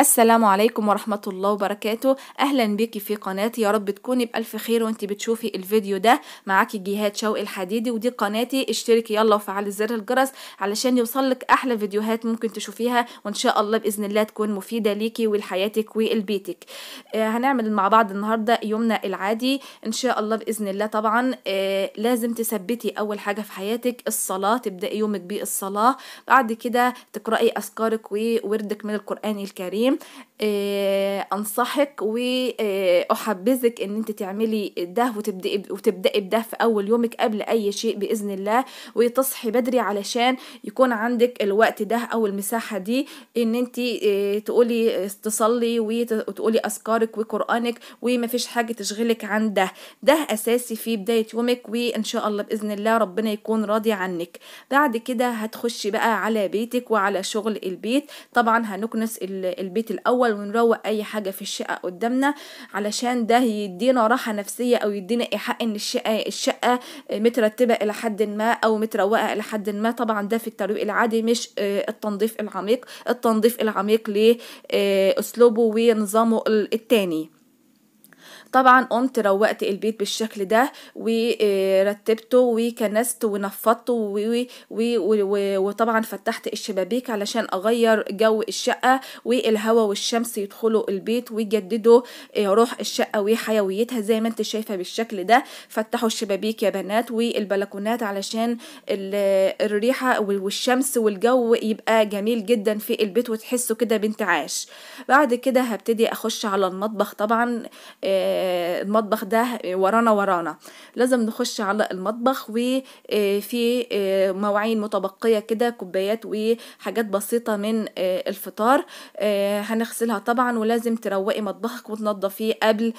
السلام عليكم ورحمة الله وبركاته أهلا بيكي في قناتي يا رب تكوني بألف خير وانت بتشوفي الفيديو ده معاكي جهاد شوقي الحديدي ودي قناتي اشتركي يلا وفعلي زر الجرس علشان يوصلك أحلى فيديوهات ممكن تشوفيها وإن شاء الله بإذن الله تكون مفيدة ليكي ولحياتك ولبيتك آه هنعمل مع بعض النهاردة يومنا العادي إن شاء الله بإذن الله طبعا آه لازم تثبتي أول حاجة في حياتك الصلاة تبدأ يومك بالصلاة بعد كده تقرأي أذكارك ووردك من القرآن الكريم فيه آه، انصحك واحبذك ان انت تعملي ده وتبداي وتبداي بده في اول يومك قبل اي شيء باذن الله وتصحي بدري علشان يكون عندك الوقت ده او المساحه دي ان انت آه، تقولي آه، تصلي وتقولي اذكارك وقرانك وما فيش حاجه تشغلك عن ده ده اساسي في بدايه يومك وان شاء الله باذن الله ربنا يكون راضي عنك بعد كده هتخشي بقى على بيتك وعلى شغل البيت طبعا هنكنس البيت البيت الاول ونروق اي حاجه في الشقه قدامنا علشان ده يدينا راحه نفسيه او يدينا ايحاء ان الشقه الشقه مترتبه الى حد ما او متروقه الى حد ما طبعا ده في الترويق العادي مش آه، التنظيف العميق التنظيف العميق لاسلوبه ونظامه التاني طبعا قمت روقت البيت بالشكل ده ورتبته وكنست ونفضته وطبعا فتحت الشبابيك علشان اغير جو الشقه والهواء والشمس يدخلوا البيت ويجددوا آه، روح الشقه وحيويتها زي ما انت شايفه بالشكل ده فتحوا الشبابيك يا بنات والبلكونات علشان الريحه والشمس والجو يبقى جميل جدا في البيت وتحسوا كده بانتعاش بعد كده هبتدي اخش على المطبخ طبعا آه، المطبخ ده ورانا ورانا لازم نخش على المطبخ وفي آه، آه، مواعين متبقية كده كوبايات وحاجات بسيطة من آه، الفطار هنغسلها طبعا ولازم تروقي مطبخك وتنضفيه قبل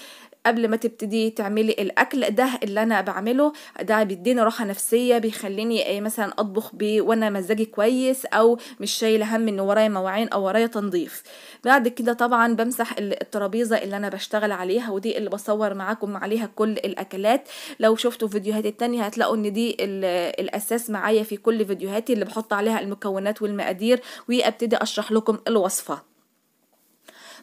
قبل ما تبتدي تعملي الاكل ده اللي انا بعمله ده بيديني راحه نفسيه بيخليني إيه، مثلا اطبخ بي وانا مزاجي كويس او مش شايله هم ان ورايا مواعين او ورايا تنظيف بعد كده طبعا بمسح الترابيزه اللي انا بشتغل عليها ودي اللي بصور معاكم عليها كل الاكلات لو شفتوا فيديوهاتي التانية هتلاقوا ان دي الاساس معايا في كل فيديوهاتي اللي بحط عليها المكونات والمقادير وابتدي اشرح لكم الوصفه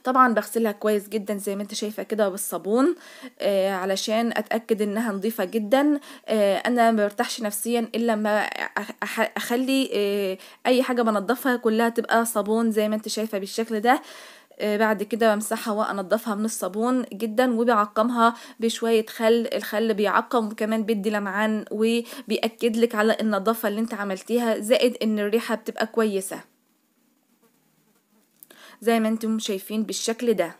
طبعا بغسلها كويس جدا زي ما انت شايفة كده بالصابون آه علشان اتأكد انها نظيفة جدا آه انا ما برتاحش نفسيا الا لما اخلي آه اي حاجة بنضفها كلها تبقى صابون زي ما انت شايفة بالشكل ده آه، بعد كده بمسحها وانضفها من الصابون جدا وبعقمها بشويه خل الخل بيعقم وكمان بيدي لمعان وبياكد لك على النظافه اللي انت عملتيها زائد ان الريحه بتبقى كويسه زي ما انتم شايفين بالشكل ده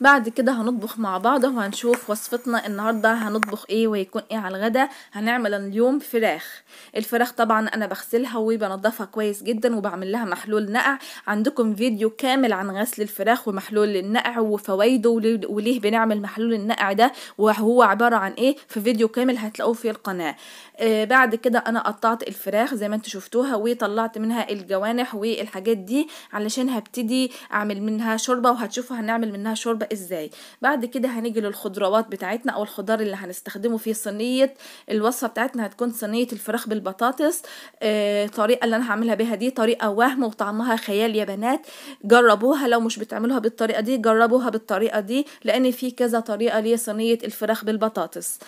بعد كده هنطبخ مع بعض وهنشوف وصفتنا النهاردة هنطبخ ايه وهيكون ايه على الغدا هنعمل اليوم فراخ الفراخ طبعا انا بغسلها وبنضفها كويس جدا وبعمل لها محلول نقع عندكم فيديو كامل عن غسل الفراخ ومحلول النقع وفوائده وليه بنعمل محلول النقع ده وهو عبارة عن ايه في فيديو كامل هتلاقوه في القناة آه بعد كده انا قطعت الفراخ زي ما انتم شفتوها وطلعت منها الجوانح والحاجات دي علشان هبتدي اعمل منها شوربة وهتشوفوا هنعمل منها شوربة ازاي بعد كده هنيجي للخضروات بتاعتنا او الخضار اللي هنستخدمه في صينيه الوصفه بتاعتنا هتكون صينيه الفراخ بالبطاطس الطريقه آه، اللي انا هعملها بيها دي طريقه وهم وطعمها خيال يا بنات جربوها لو مش بتعملوها بالطريقه دي جربوها بالطريقه دي لان في كذا طريقه لصينيه الفراخ بالبطاطس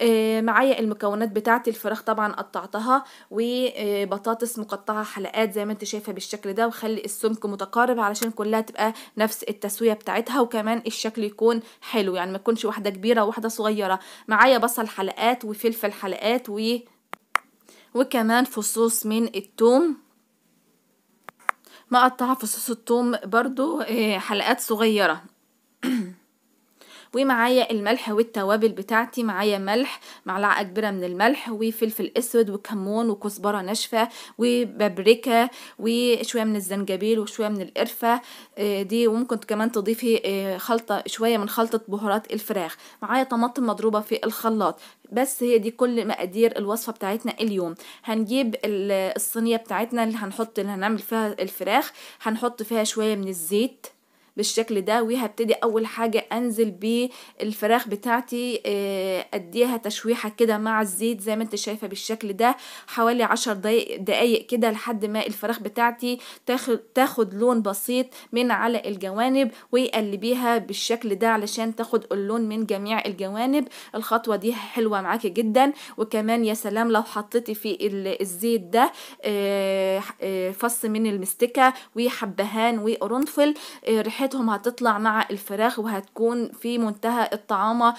آه، معايا المكونات بتاعتي الفراخ طبعا قطعتها وبطاطس مقطعة حلقات زي ما انت شايفة بالشكل ده وخلي السمك متقارب علشان كلها تبقى نفس التسوية بتاعتها وكمان الشكل يكون حلو يعني ما تكونش واحدة كبيرة وواحدة صغيرة معايا بصل حلقات وفلفل حلقات و وكمان فصوص من الثوم مقطعة فصوص الثوم برضو آه، حلقات صغيرة ومعايا الملح والتوابل بتاعتي معايا ملح معلقه كبيره من الملح وفلفل اسود وكمون وكزبره ناشفه وبابريكا وشويه من الزنجبيل وشويه من القرفه آه، دي وممكن كمان تضيفي آه، خلطه شويه من خلطه بهارات الفراخ معايا طماطم مضروبه في الخلاط بس هي دي كل مقادير الوصفه بتاعتنا اليوم هنجيب الصينيه بتاعتنا اللي هنحط اللي هنعمل فيها الفراخ هنحط فيها شويه من الزيت بالشكل ده وهبتدي اول حاجة انزل بالفراخ بتاعتي آه، اديها تشويحة كده مع الزيت زي ما انت شايفة بالشكل ده حوالي عشر دقايق, كده لحد ما الفراخ بتاعتي تاخد, لون بسيط من على الجوانب ويقلبيها بالشكل ده علشان تاخد اللون من جميع الجوانب الخطوة دي حلوة معاكي جدا وكمان يا سلام لو حطيتي في الزيت ده آه، آه، فص من المستكة وحبهان وقرنفل ريحه ريحتهم هتطلع مع الفراخ وهتكون في منتهى الطعامة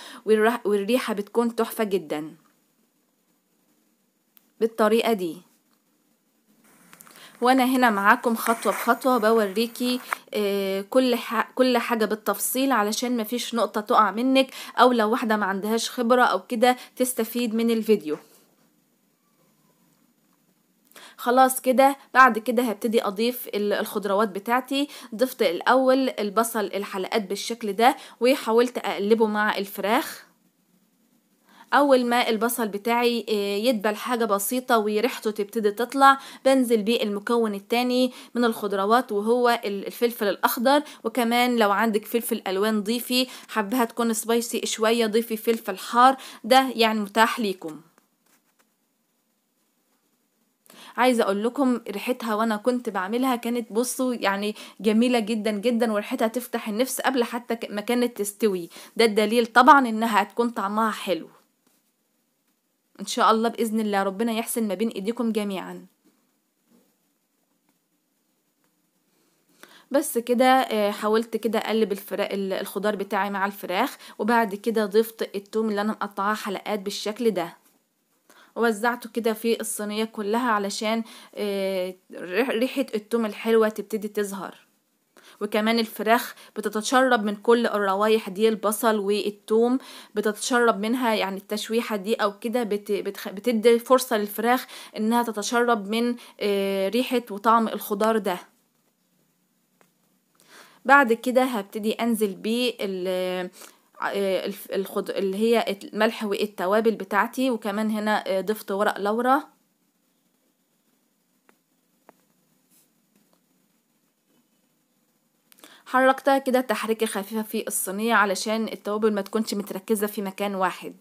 والريحة بتكون تحفة جدا بالطريقة دي وانا هنا معاكم خطوة بخطوة بوريكي آه، كل كل حاجة بالتفصيل علشان مفيش نقطة تقع منك او لو واحدة ما عندهاش خبرة او كده تستفيد من الفيديو خلاص كده بعد كده هبتدي اضيف الخضروات بتاعتي ضفت الاول البصل الحلقات بالشكل ده وحاولت اقلبه مع الفراخ اول ما البصل بتاعي آه، يدبل حاجه بسيطه وريحته تبتدي تطلع بنزل بيه المكون التاني من الخضروات وهو الفلفل الاخضر وكمان لو عندك فلفل الوان ضيفي حبها تكون سبايسي شويه ضيفي فلفل حار ده يعني متاح ليكم عايزه اقول لكم ريحتها وانا كنت بعملها كانت بصوا يعني جميله جدا جدا وريحتها تفتح النفس قبل حتى ما كانت تستوي ده الدليل طبعا انها هتكون طعمها حلو ان شاء الله باذن الله ربنا يحسن ما بين ايديكم جميعا بس كده آه، حاولت كده اقلب الفراخ الخضار بتاعي مع الفراخ وبعد كده ضفت التوم اللي انا مقطعاه حلقات بالشكل ده ووزعته كده في الصينية كلها علشان آه، ريحة التوم الحلوة تبتدي تظهر وكمان الفراخ بتتشرب من كل الروايح دي البصل والثوم بتتشرب منها يعني التشويحة دي او كده بتدي فرصة للفراخ انها تتشرب من آه، ريحة وطعم الخضار ده بعد كده هبتدي انزل بيه آه، الخض... اللي هي الملح والتوابل بتاعتي وكمان هنا آه، ضفت ورق لورا حركتها كده تحريكة خفيفة في الصينية علشان التوابل ما تكونش متركزة في مكان واحد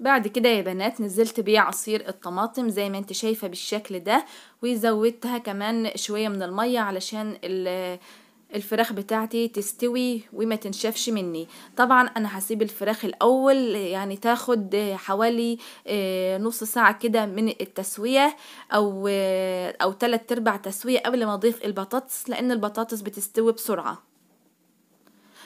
بعد كده يا بنات نزلت بيه عصير الطماطم زي ما انت شايفة بالشكل ده وزودتها كمان شوية من المية علشان الفراخ بتاعتي تستوي وما تنشفش مني طبعا انا هسيب الفراخ الاول يعني تاخد حوالي آه، نص ساعة كده من التسوية او آه، او تلات ارباع تسوية قبل ما اضيف البطاطس لان البطاطس بتستوي بسرعة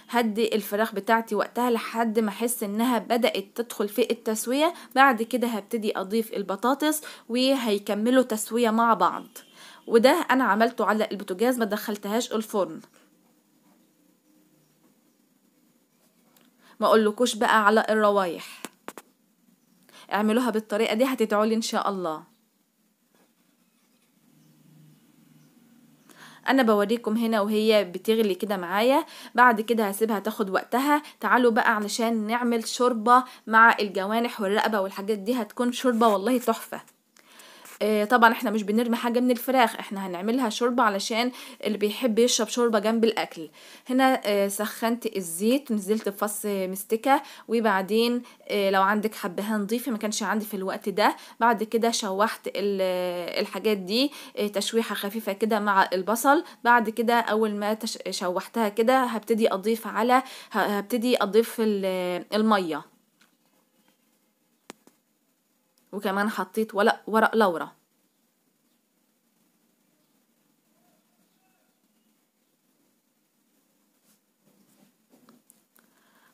هدي الفراخ بتاعتي وقتها لحد ما احس انها بدأت تدخل في التسوية بعد كده هبتدي اضيف البطاطس وهيكملوا تسوية مع بعض وده انا عملته على البوتاجاز ما دخلتهاش الفرن ما اقولكوش بقى على الروايح اعملوها بالطريقة دي هتدعولي ان شاء الله انا بوريكم هنا وهي بتغلي كده معايا بعد كده هسيبها تاخد وقتها تعالوا بقى علشان نعمل شوربه مع الجوانح والرقبه والحاجات دي هتكون شوربه والله تحفه آه، طبعا احنا مش بنرمي حاجه من الفراخ احنا هنعملها شوربه علشان اللي بيحب يشرب شوربه جنب الاكل هنا آه، سخنت الزيت نزلت بفص مستكه وبعدين آه، لو عندك حبهان نضيفي ما كانش عندي في الوقت ده بعد كده شوحت الحاجات دي تشويحه خفيفه كده مع البصل بعد كده اول ما شوحتها كده هبتدي اضيف على هبتدي اضيف الميه وكمان حطيت ورق ورق لورا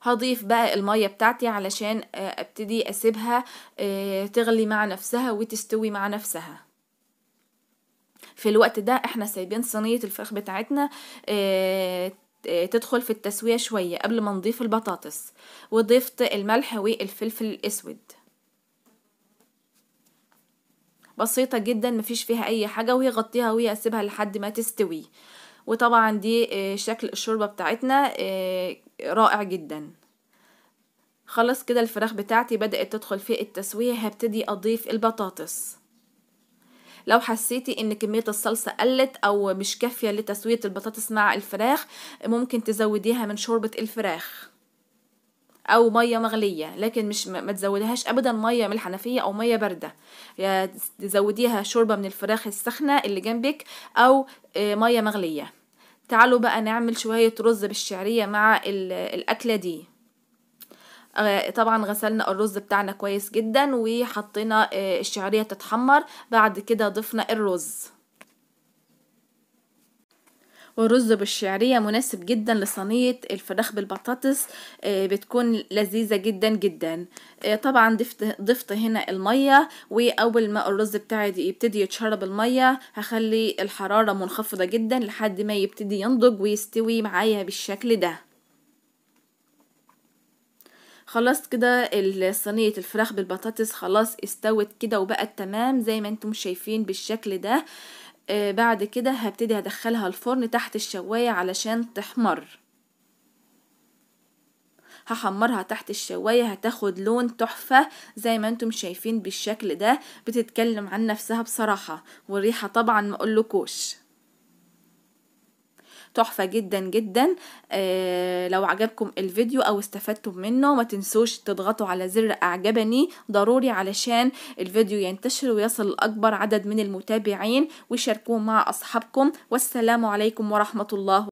هضيف بقى المية بتاعتي علشان آه، ابتدي اسيبها آه، تغلي مع نفسها وتستوي مع نفسها في الوقت ده احنا سايبين صينية الفراخ بتاعتنا آه، تدخل في التسوية شوية قبل ما نضيف البطاطس وضفت الملح والفلفل الاسود بسيطة جدا مفيش فيها أي حاجة وهي غطيها وهي أسيبها لحد ما تستوي وطبعا دي آه، شكل الشوربة بتاعتنا آه، رائع جدا خلاص كده الفراخ بتاعتي بدأت تدخل في التسوية هبتدي أضيف البطاطس لو حسيتي ان كمية الصلصة قلت او مش كافية لتسوية البطاطس مع الفراخ ممكن تزوديها من شوربة الفراخ او ميه مغليه لكن مش ما تزودهاش ابدا ميه من الحنفيه او ميه بارده تزوديها شوربه من الفراخ السخنه اللي جنبك او آه، ميه مغليه تعالوا بقى نعمل شويه رز بالشعريه مع الاكله دي آه، طبعا غسلنا الرز بتاعنا كويس جدا وحطينا آه، الشعريه تتحمر بعد كده ضفنا الرز والرز بالشعرية مناسب جدا لصينية الفراخ بالبطاطس آه، بتكون لذيذة جدا جدا آه، طبعا ضفت ضفت هنا المية واول ما الرز بتاعي يبتدي يتشرب المية هخلي الحرارة منخفضة جدا لحد ما يبتدي ينضج ويستوي معايا بالشكل ده خلصت كده صينية الفراخ بالبطاطس خلاص استوت كده وبقت تمام زي ما انتم شايفين بالشكل ده آه، بعد كده هبتدي هدخلها الفرن تحت الشواية علشان تحمر هحمرها تحت الشواية هتاخد لون تحفة زي ما انتم شايفين بالشكل ده بتتكلم عن نفسها بصراحة والريحة طبعا ما اقولكوش تحفة جدا جدا آه، لو عجبكم الفيديو او استفدتم منه ما تنسوش تضغطوا على زر اعجبني ضروري علشان الفيديو ينتشر ويصل لاكبر عدد من المتابعين وشاركوه مع اصحابكم والسلام عليكم ورحمة الله